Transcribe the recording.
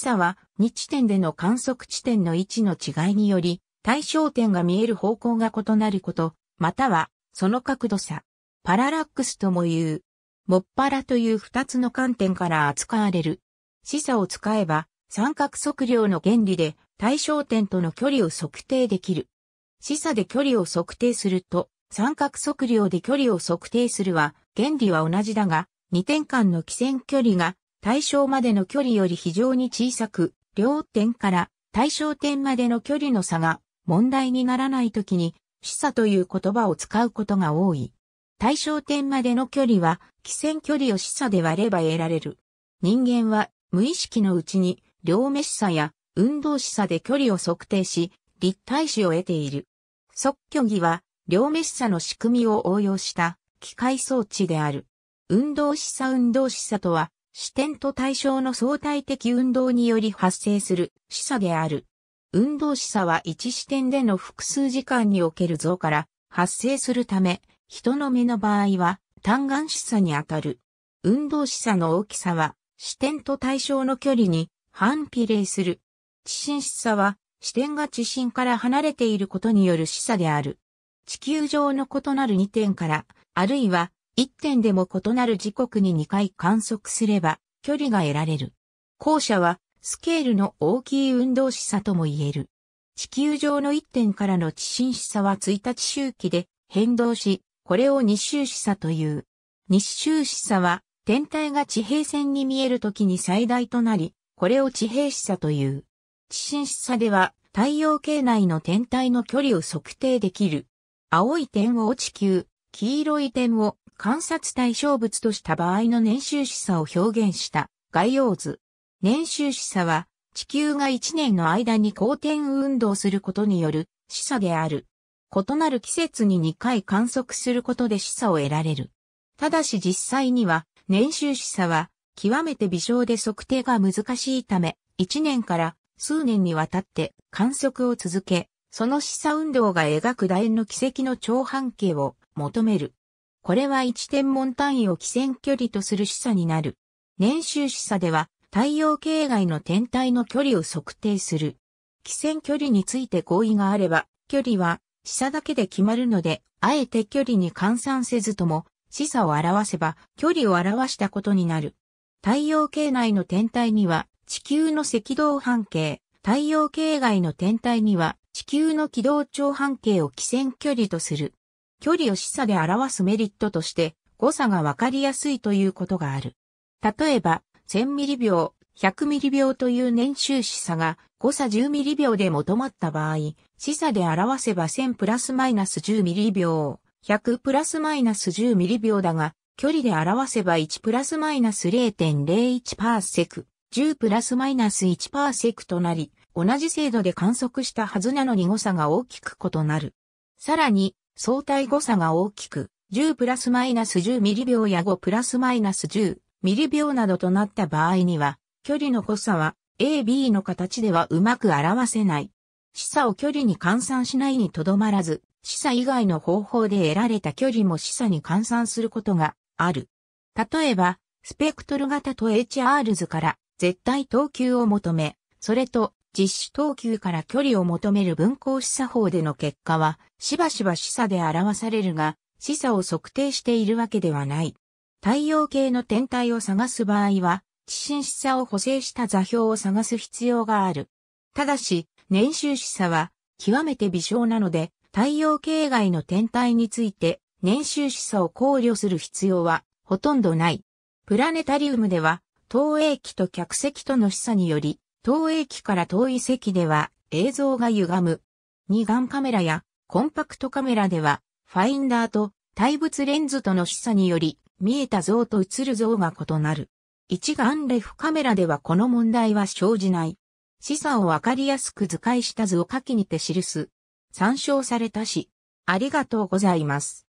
差は日地点での観測地点の位置の違いにより、対象点が見える方向が異なること、またはその角度差、パララックスとも言う、もっぱらという2つの観点から扱われる。視差を使えば、三角測量の原理で対象点との距離を測定できる。視差で距離を測定すると、三角測量で距離を測定するは、原理は同じだが、2点間の基線距離が対象までの距離より非常に小さく、両点から対象点までの距離の差が問題にならないときに、示唆という言葉を使うことが多い。対象点までの距離は、既線距離を示唆で割れば得られる。人間は無意識のうちに、両目示唆や運動示唆で距離を測定し、立体視を得ている。即距儀は、両目示唆の仕組みを応用した機械装置である。運動示唆運動示唆とは、視点と対象の相対的運動により発生する示唆である。運動示唆は一視点での複数時間における像から発生するため、人の目の場合は単眼示唆にあたる。運動示唆の大きさは視点と対象の距離に反比例する。地震示唆は視点が地震から離れていることによる示唆である。地球上の異なる2点から、あるいは一点でも異なる時刻に2回観測すれば、距離が得られる。後者は、スケールの大きい運動示唆とも言える。地球上の1点からの地震示唆は1日周期で変動し、これを日周示唆という。日周示唆は、天体が地平線に見える時に最大となり、これを地平示唆という。地震示唆では、太陽系内の天体の距離を測定できる。青い点を地球、黄色い点を観察対象物とした場合の年収視差を表現した概要図。年収視差は地球が1年の間に公転運動することによる視差である。異なる季節に2回観測することで視差を得られる。ただし実際には年収視差は極めて微小で測定が難しいため、1年から数年にわたって観測を続け、その示唆運動が描く楕円の軌跡の長半径を求める。これは一天文単位を既線距離とする示唆になる。年収示唆では太陽系外の天体の距離を測定する。既線距離について合意があれば、距離は示唆だけで決まるので、あえて距離に換算せずとも、示唆を表せば距離を表したことになる。太陽系内の天体には地球の赤道半径、太陽系外の天体には地球の軌道長半径を基線距離とする。距離を示唆で表すメリットとして、誤差がわかりやすいということがある。例えば、1000ミリ秒、100ミリ秒という年収示唆が誤差10ミリ秒で求まった場合、示唆で表せば1000プラスマイナス10ミリ秒、100プラスマイナス10ミリ秒だが、距離で表せば1プラスマイナス0.01パーセク、10プラスマイナス1パーセクとなり、同じ精度で観測したはずなのに誤差が大きく異なる。さらに、相対誤差が大きく、10プラスマイナス10ミリ秒や5プラスマイナス10ミリ秒などとなった場合には、距離の誤差は AB の形ではうまく表せない。示唆を距離に換算しないにとどまらず、示唆以外の方法で得られた距離も示唆に換算することがある。例えば、スペクトル型と HR 図から絶対等級を求め、それと実施等級から距離を求める分光示唆法での結果は、しばしば示唆で表されるが、示唆を測定しているわけではない。太陽系の天体を探す場合は、地震示唆を補正した座標を探す必要がある。ただし、年収示唆は、極めて微小なので、太陽系外の天体について、年収示唆を考慮する必要は、ほとんどない。プラネタリウムでは、投影機と客席との示唆により、投影機から遠い席では映像が歪む。二眼カメラやコンパクトカメラではファインダーと対物レンズとの示唆により見えた像と映る像が異なる。一眼レフカメラではこの問題は生じない。示唆をわかりやすく図解した図を下記にて記す。参照されたし、ありがとうございます。